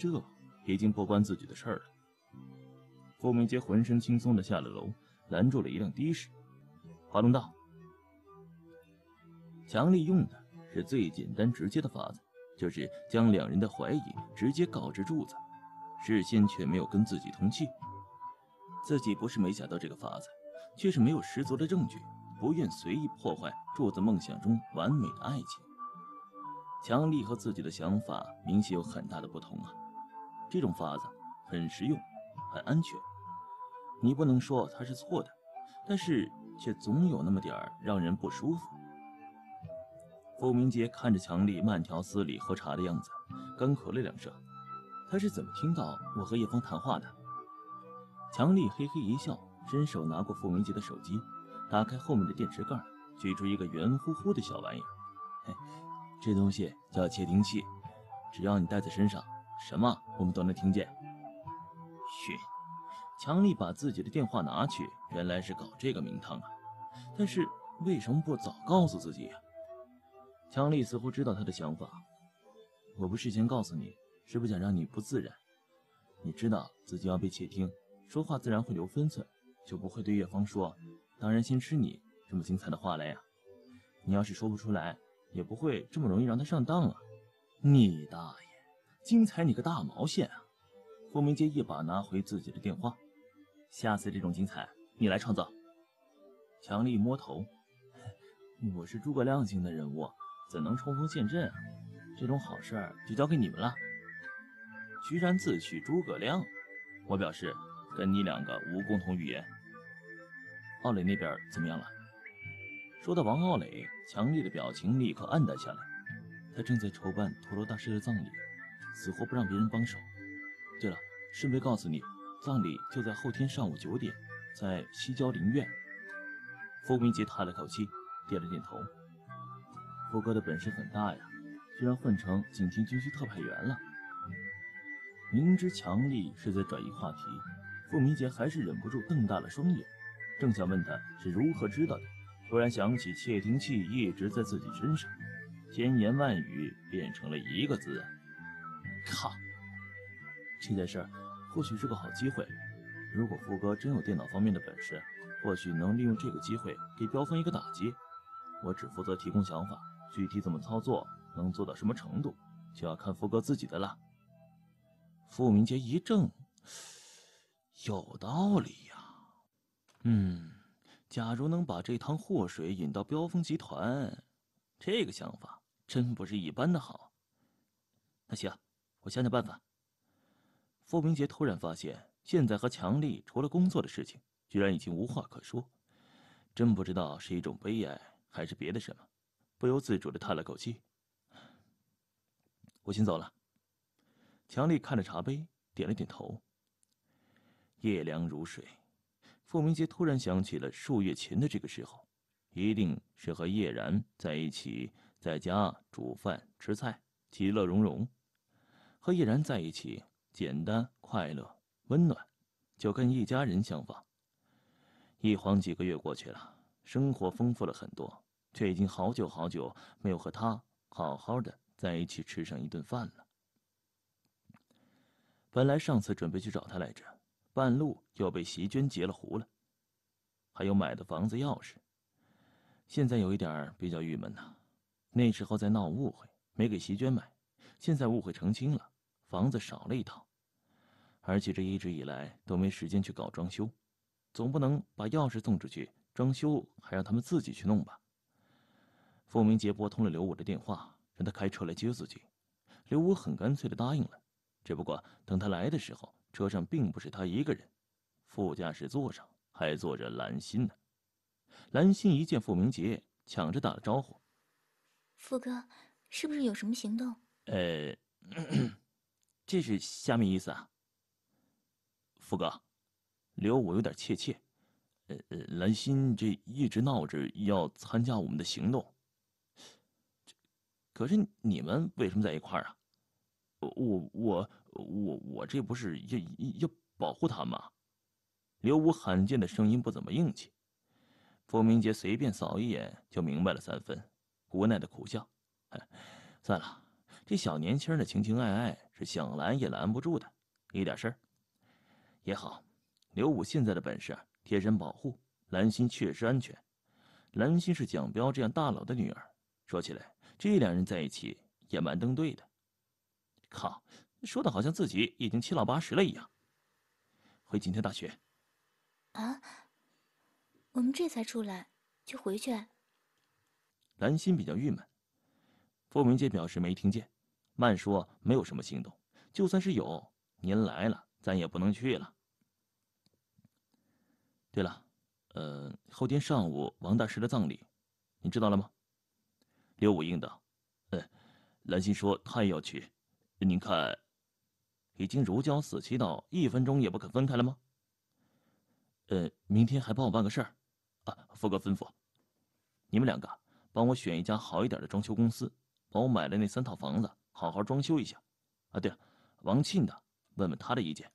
这已经不关自己的事儿了。傅明杰浑身轻松的下了楼，拦住了一辆的士，华东道。强力用的是最简单直接的法子，就是将两人的怀疑直接告知柱子，事先却没有跟自己通气。自己不是没想到这个法子，却是没有十足的证据，不愿随意破坏柱子梦想中完美的爱情。强力和自己的想法明显有很大的不同啊。这种法子很实用，很安全。你不能说它是错的，但是却总有那么点儿让人不舒服。傅明杰看着强力慢条斯理喝茶的样子，干咳了两声。他是怎么听到我和叶枫谈话的？强力嘿嘿一笑，伸手拿过傅明杰的手机，打开后面的电池盖，取出一个圆乎乎的小玩意儿。这东西叫窃听器，只要你带在身上。什么？我们都能听见。嘘！强力把自己的电话拿去，原来是搞这个名堂啊。但是为什么不早告诉自己？强力似乎知道他的想法。我不事先告诉你是不想让你不自然。你知道自己要被窃听，说话自然会留分寸，就不会对叶芳说“当然先吃你”这么精彩的话来呀。你要是说不出来，也不会这么容易让他上当啊。你大爷！精彩，你个大毛线啊！郭明杰一把拿回自己的电话。下次这种精彩，你来创造。强力摸头，我是诸葛亮型的人物，怎能冲锋陷阵啊？这种好事就交给你们了。居然自诩诸葛亮，我表示跟你两个无共同语言。奥磊那边怎么样了？说到王奥磊，强力的表情立刻黯淡下来。他正在筹办陀螺大师的葬礼。死活不让别人帮手。对了，顺便告诉你，葬礼就在后天上午九点，在西郊陵院。傅明杰叹了口气，点了点头。傅哥的本事很大呀，居然混成警厅军需特派员了。明知强力是在转移话题，傅明杰还是忍不住瞪大了双眼，正想问他是如何知道的，突然想起窃听器一直在自己身上，千言万语变成了一个字。靠！这件事或许是个好机会，如果富哥真有电脑方面的本事，或许能利用这个机会给彪峰一个打击。我只负责提供想法，具体怎么操作，能做到什么程度，就要看富哥自己的了。傅明杰一怔，有道理呀。嗯，假如能把这趟祸水引到彪峰集团，这个想法真不是一般的好。那行。我想想办法。傅明杰突然发现，现在和强力除了工作的事情，居然已经无话可说，真不知道是一种悲哀还是别的什么，不由自主的叹了口气。我先走了。强力看着茶杯，点了点头。夜凉如水，傅明杰突然想起了数月前的这个时候，一定是和叶然在一起，在家煮饭吃菜，其乐融融。和叶然在一起，简单、快乐、温暖，就跟一家人相仿。一晃几个月过去了，生活丰富了很多，却已经好久好久没有和他好好的在一起吃上一顿饭了。本来上次准备去找他来着，半路又被席娟截了胡了，还有买的房子钥匙。现在有一点比较郁闷呐，那时候在闹误会，没给席娟买，现在误会澄清了。房子少了一套，而且这一直以来都没时间去搞装修，总不能把钥匙送出去，装修还让他们自己去弄吧？傅明杰拨通了刘武的电话，让他开车来接自己。刘武很干脆的答应了，只不过等他来的时候，车上并不是他一个人，副驾驶座上还坐着兰心呢。兰心一见傅明杰，抢着打了招呼：“傅哥，是不是有什么行动？”“呃。”这是虾米意思啊，傅哥，刘武有点怯怯，呃呃，兰心这一直闹着要参加我们的行动，可是你们为什么在一块儿啊？我我我我这不是要要保护他吗？刘武罕见的声音不怎么硬气，傅明杰随便扫一眼就明白了三分，无奈的苦笑，算了，这小年轻的情情爱爱。是想拦也拦不住的，一点事儿。也好，刘武现在的本事啊，贴身保护兰心确实安全。兰心是蒋彪这样大佬的女儿，说起来这两人在一起也蛮登对的。靠，说的好像自己已经七老八十了一样。回警天大学。啊？我们这才出来就回去？兰心比较郁闷。傅明杰表示没听见。慢说没有什么行动，就算是有，您来了，咱也不能去了。对了，呃，后天上午王大师的葬礼，你知道了吗？刘武应道：“呃，兰心说：“她也要去。”您看，已经如胶似漆到一分钟也不肯分开了吗？呃，明天还帮我办个事儿，啊，副哥吩咐，你们两个帮我选一家好一点的装修公司，帮我买了那三套房子。好好装修一下，啊，对了，王庆的，问问他的意见。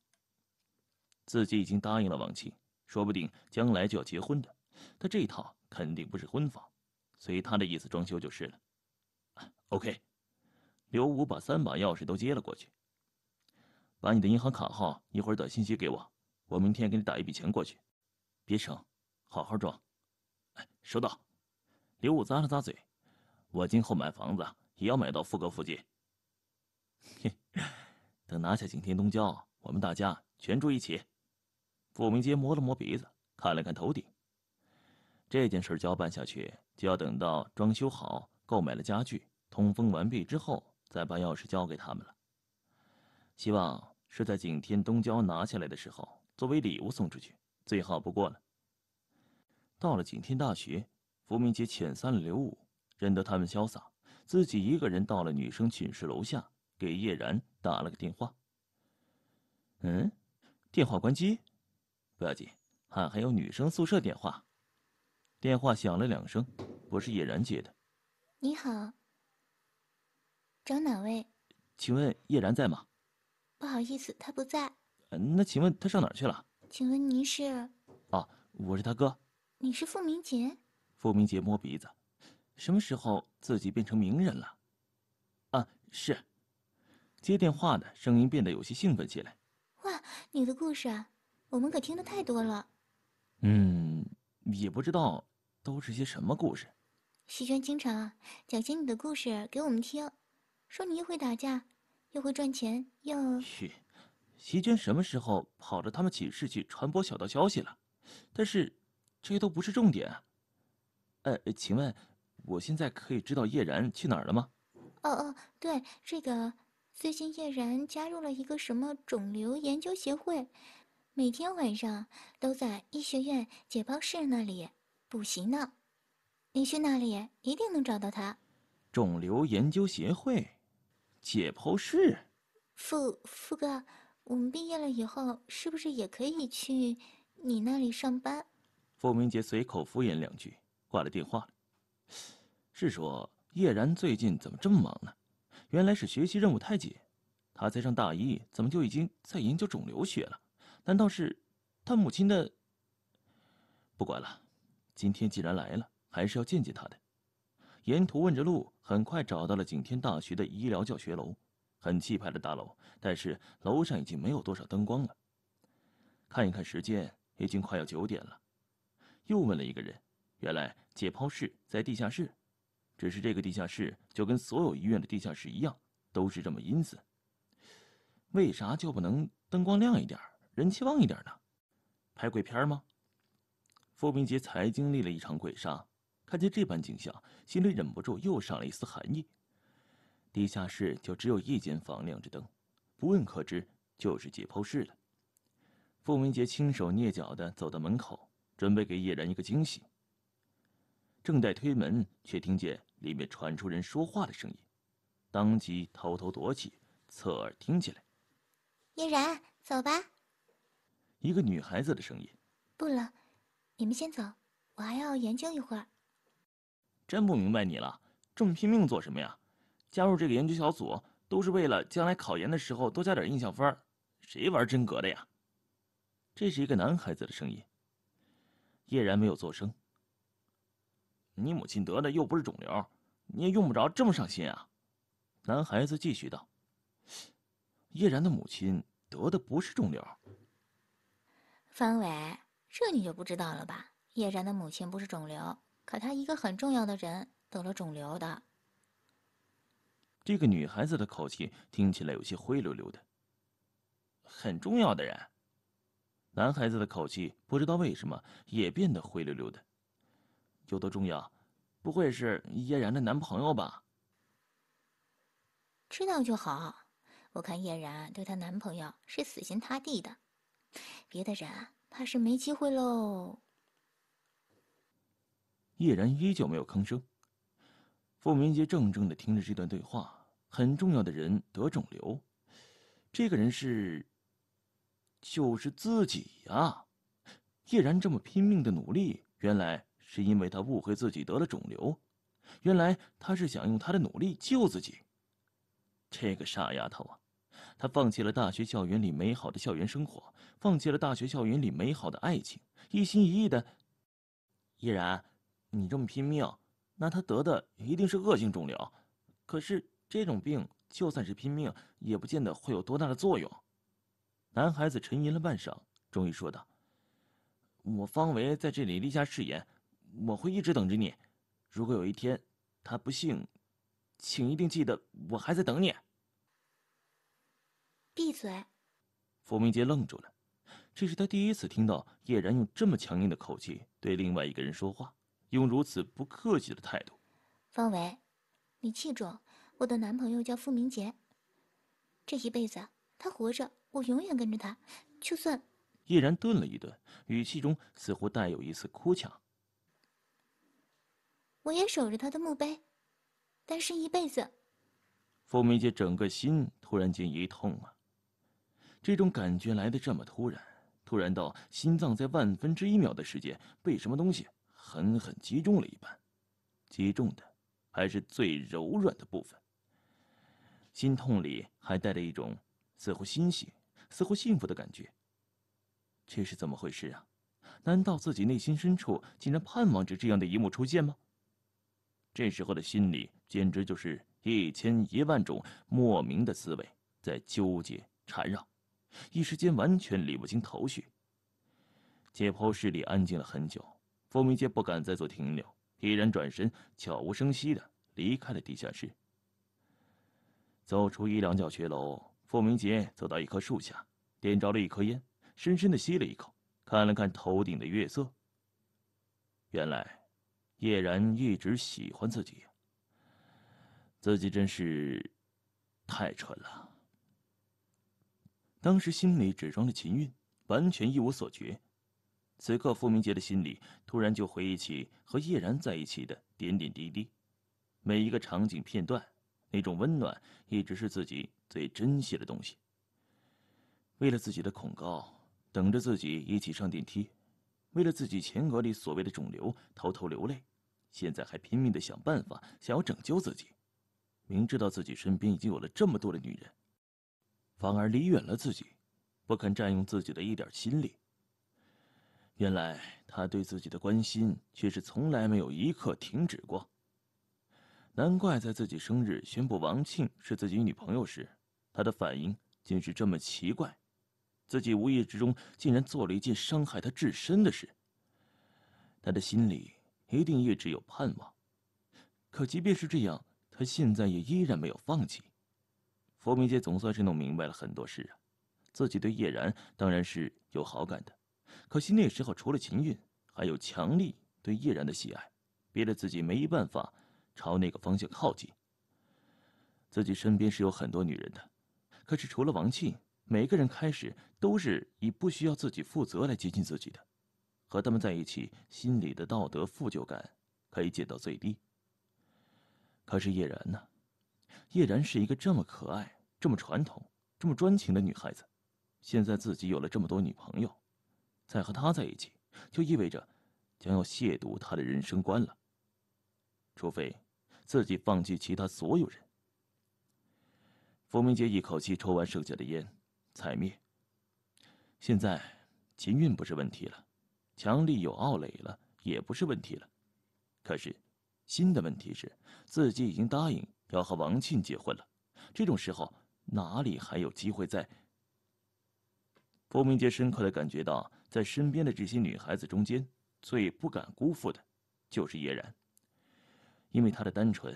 自己已经答应了王庆，说不定将来就要结婚的。他这一套肯定不是婚房，随他的意思装修就是了。OK，刘武把三把钥匙都接了过去。把你的银行卡号，一会儿短信息给我，我明天给你打一笔钱过去。别省，好好装。收到。刘武咂了咂嘴，我今后买房子也要买到富哥附近。嘿，等拿下景天东郊，我们大家全住一起。富明杰摸了摸鼻子，看了看头顶。这件事交办下去，就要等到装修好、购买了家具、通风完毕之后，再把钥匙交给他们了。希望是在景天东郊拿下来的时候，作为礼物送出去，最好不过了。到了景天大学，富明杰遣散了刘武，认得他们潇洒，自己一个人到了女生寝室楼下。给叶然打了个电话。嗯，电话关机，不要紧，俺还有女生宿舍电话。电话响了两声，不是叶然接的。你好，找哪位？请问叶然在吗？不好意思，他不在。那请问他上哪去了？请问您是？哦，我是他哥。你是傅明杰？傅明杰摸鼻子，什么时候自己变成名人了？啊，是。接电话的声音变得有些兴奋起来。哇，你的故事啊，我们可听得太多了。嗯，也不知道都是些什么故事。席娟经常讲些你的故事给我们听，说你又会打架，又会赚钱，又……嘘，席娟什么时候跑到他们寝室去传播小道消息了？但是，这都不是重点。呃，请问，我现在可以知道叶然去哪儿了吗？哦哦，对这个。最近叶然加入了一个什么肿瘤研究协会，每天晚上都在医学院解剖室那里补习呢。你去那里一定能找到他。肿瘤研究协会，解剖室。傅傅哥，我们毕业了以后是不是也可以去你那里上班？傅明杰随口敷衍两句，挂了电话。是说叶然最近怎么这么忙呢？原来是学习任务太紧，他才上大一，怎么就已经在研究肿瘤学了？难道是他母亲的？不管了，今天既然来了，还是要见见他的。沿途问着路，很快找到了景天大学的医疗教学楼，很气派的大楼，但是楼上已经没有多少灯光了。看一看时间，已经快要九点了。又问了一个人，原来解剖室在地下室。只是这个地下室就跟所有医院的地下室一样，都是这么阴森。为啥就不能灯光亮一点，人气旺一点呢？拍鬼片吗？傅明杰才经历了一场鬼杀，看见这般景象，心里忍不住又上了一丝寒意。地下室就只有一间房亮着灯，不问可知就是解剖室了。傅明杰轻手蹑脚的走到门口，准备给叶然一个惊喜。正待推门，却听见里面传出人说话的声音，当即偷偷躲起，侧耳听起来。叶然，走吧。一个女孩子的声音。不了，你们先走，我还要研究一会儿。真不明白你了，这么拼命做什么呀？加入这个研究小组都是为了将来考研的时候多加点印象分，谁玩真格的呀？这是一个男孩子的声音。叶然没有做声。你母亲得的又不是肿瘤，你也用不着这么上心啊。男孩子继续道：“叶然的母亲得的不是肿瘤。”方伟，这你就不知道了吧？叶然的母亲不是肿瘤，可她一个很重要的人得了肿瘤的。这个女孩子的口气听起来有些灰溜溜的。很重要的人。男孩子的口气不知道为什么也变得灰溜溜的。有多重要？不会是叶然的男朋友吧？知道就好。我看叶然对她男朋友是死心塌地的，别的人怕是没机会喽。叶然依旧没有吭声。傅明杰怔怔地听着这段对话，很重要的人得肿瘤，这个人是……就是自己呀！叶然这么拼命的努力，原来……是因为他误会自己得了肿瘤，原来他是想用他的努力救自己。这个傻丫头啊，她放弃了大学校园里美好的校园生活，放弃了大学校园里美好的爱情，一心一意的。依然，你这么拼命，那他得的一定是恶性肿瘤。可是这种病就算是拼命，也不见得会有多大的作用。男孩子沉吟了半晌，终于说道：“我方维在这里立下誓言。”我会一直等着你。如果有一天他不幸，请一定记得我还在等你。闭嘴！傅明杰愣住了，这是他第一次听到叶然用这么强硬的口气对另外一个人说话，用如此不客气的态度。方伟，你记住，我的男朋友叫傅明杰。这一辈子，他活着，我永远跟着他。就算……叶然顿了一顿，语气中似乎带有一丝哭腔。我也守着他的墓碑，但是一辈子。傅明杰整个心突然间一痛啊！这种感觉来得这么突然，突然到心脏在万分之一秒的时间被什么东西狠狠击中了一般，击中的还是最柔软的部分。心痛里还带着一种似乎欣喜、似乎幸福的感觉。这是怎么回事啊？难道自己内心深处竟然盼望着这样的一幕出现吗？这时候的心里，简直就是一千一万种莫名的思维在纠结缠绕，一时间完全理不清头绪。解剖室里安静了很久，傅明杰不敢再做停留，毅然转身，悄无声息的离开了地下室。走出一两教学楼，傅明杰走到一棵树下，点着了一颗烟，深深的吸了一口，看了看头顶的月色。原来。叶然一直喜欢自己，自己真是太蠢了。当时心里只装着秦韵，完全一无所觉。此刻傅明杰的心里突然就回忆起和叶然在一起的点点滴滴，每一个场景片段，那种温暖一直是自己最珍惜的东西。为了自己的恐高，等着自己一起上电梯。为了自己前额里所谓的肿瘤偷偷流泪，现在还拼命的想办法想要拯救自己，明知道自己身边已经有了这么多的女人，反而离远了自己，不肯占用自己的一点心力。原来他对自己的关心却是从来没有一刻停止过。难怪在自己生日宣布王庆是自己女朋友时，他的反应竟是这么奇怪。自己无意之中竟然做了一件伤害他至深的事，他的心里一定一直有盼望，可即便是这样，他现在也依然没有放弃。佛明杰总算是弄明白了很多事啊，自己对叶然当然是有好感的，可惜那时候除了秦韵，还有强力对叶然的喜爱，逼得自己没办法朝那个方向靠近。自己身边是有很多女人的，可是除了王庆。每个人开始都是以不需要自己负责来接近自己的，和他们在一起，心里的道德负疚感可以减到最低。可是叶然呢？叶然是一个这么可爱、这么传统、这么专情的女孩子。现在自己有了这么多女朋友，再和她在一起，就意味着将要亵渎她的人生观了。除非自己放弃其他所有人。冯明杰一口气抽完剩下的烟。采灭。现在，秦韵不是问题了，强力有奥蕾了，也不是问题了。可是，新的问题是，自己已经答应要和王庆结婚了。这种时候，哪里还有机会在？傅明杰深刻的感觉到，在身边的这些女孩子中间，最不敢辜负的，就是叶然。因为她的单纯，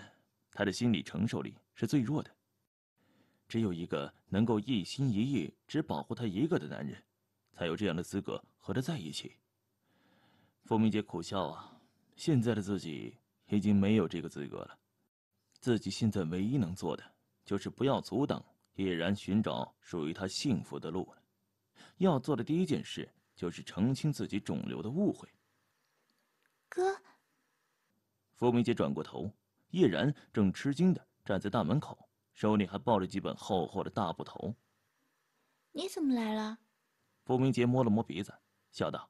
她的心理承受力是最弱的。只有一个能够一心一意只保护她一个的男人，才有这样的资格和她在一起。凤鸣姐苦笑啊，现在的自己已经没有这个资格了。自己现在唯一能做的就是不要阻挡叶然寻找属于他幸福的路了。要做的第一件事就是澄清自己肿瘤的误会。哥，凤鸣姐转过头，叶然正吃惊的站在大门口。手里还抱着几本厚厚的大布头。你怎么来了？傅明杰摸了摸鼻子，笑道：“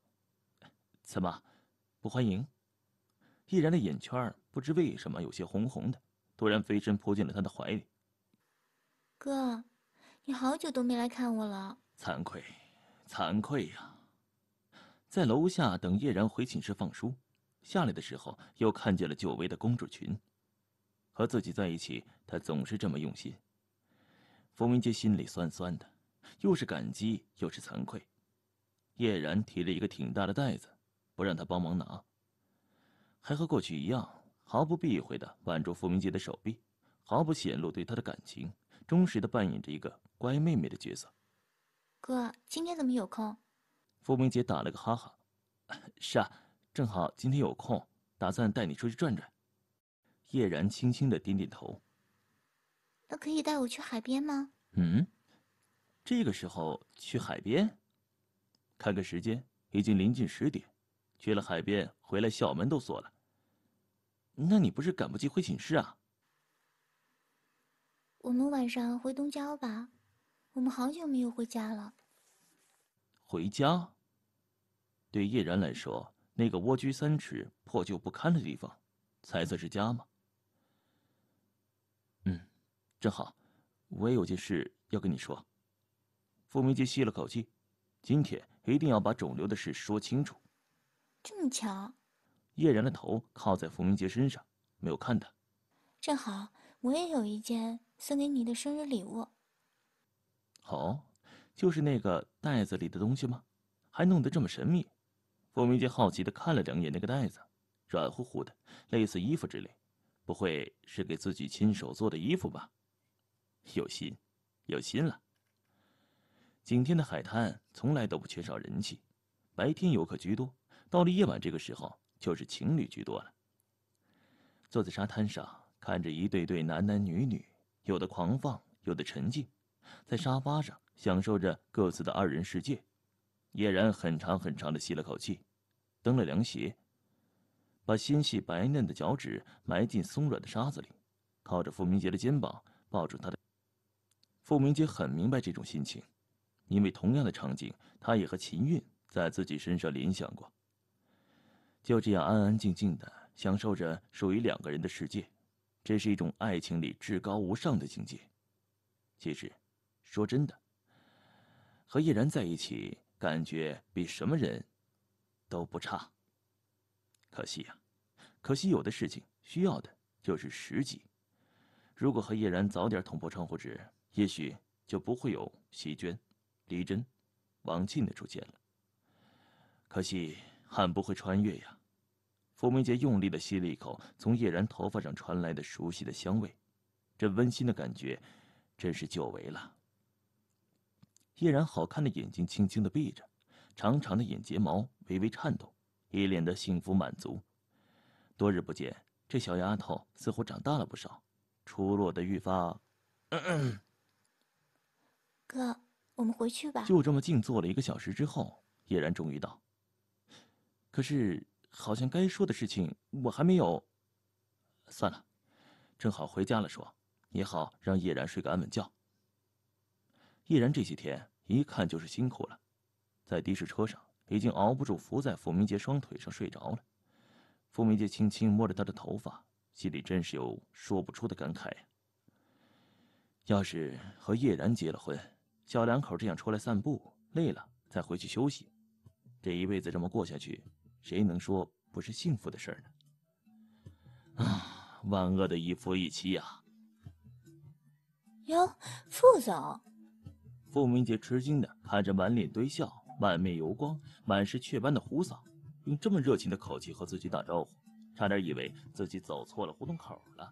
怎么，不欢迎？”叶然的眼圈不知为什么有些红红的，突然飞身扑进了他的怀里。哥，你好久都没来看我了，惭愧，惭愧呀！在楼下等叶然回寝室放书，下来的时候又看见了久违的公主裙。和自己在一起，他总是这么用心。付明杰心里酸酸的，又是感激又是惭愧。叶然提了一个挺大的袋子，不让他帮忙拿，还和过去一样毫不避讳的挽住付明杰的手臂，毫不显露对他的感情，忠实的扮演着一个乖妹妹的角色。哥，今天怎么有空？付明杰打了个哈哈：“ 是啊，正好今天有空，打算带你出去转转。”叶然轻轻的点点头。那可以带我去海边吗？嗯，这个时候去海边？看看时间，已经临近十点，去了海边回来校门都锁了。那你不是赶不及回寝室啊？我们晚上回东郊吧，我们好久没有回家了。回家？对叶然来说，那个蜗居三尺、破旧不堪的地方，才算是家吗？正好，我也有件事要跟你说。傅明杰吸了口气，今天一定要把肿瘤的事说清楚。这么巧？叶然的头靠在傅明杰身上，没有看他。正好，我也有一件送给你的生日礼物。好，就是那个袋子里的东西吗？还弄得这么神秘。傅明杰好奇的看了两眼那个袋子，软乎乎的，类似衣服之类，不会是给自己亲手做的衣服吧？有心，有心了。景天的海滩从来都不缺少人气，白天游客居多，到了夜晚这个时候就是情侣居多了。坐在沙滩上，看着一对对男男女女，有的狂放，有的沉静，在沙发上享受着各自的二人世界。叶然很长很长的吸了口气，蹬了凉鞋，把纤细白嫩的脚趾埋进松软的沙子里，靠着傅明杰的肩膀，抱住他的。傅明杰很明白这种心情，因为同样的场景，他也和秦韵在自己身上联想过。就这样安安静静的享受着属于两个人的世界，这是一种爱情里至高无上的境界。其实，说真的，和叶然在一起，感觉比什么人都不差。可惜呀，可惜有的事情需要的就是时机。如果和叶然早点捅破窗户纸，也许就不会有席娟、黎真、王静的出现了。可惜，汉不会穿越呀。傅明杰用力的吸了一口从叶然头发上传来的熟悉的香味，这温馨的感觉，真是久违了。叶然好看的眼睛轻轻的闭着，长长的眼睫毛微微颤动，一脸的幸福满足。多日不见，这小丫头似乎长大了不少，出落的愈发…… 哥，我们回去吧。就这么静坐了一个小时之后，叶然终于到。可是，好像该说的事情我还没有。算了，正好回家了说，也好让叶然睡个安稳觉。叶然这些天一看就是辛苦了，在的士车上已经熬不住，伏在傅明杰双腿上睡着了。傅明杰轻轻摸着他的头发，心里真是有说不出的感慨要是和叶然结了婚。小两口这样出来散步，累了再回去休息。这一辈子这么过下去，谁能说不是幸福的事呢？啊，万恶的一夫一妻呀！哟，傅总！傅明杰吃惊的看着满脸堆笑、满面油光、满是雀斑的胡嫂，用这么热情的口气和自己打招呼，差点以为自己走错了胡同口了。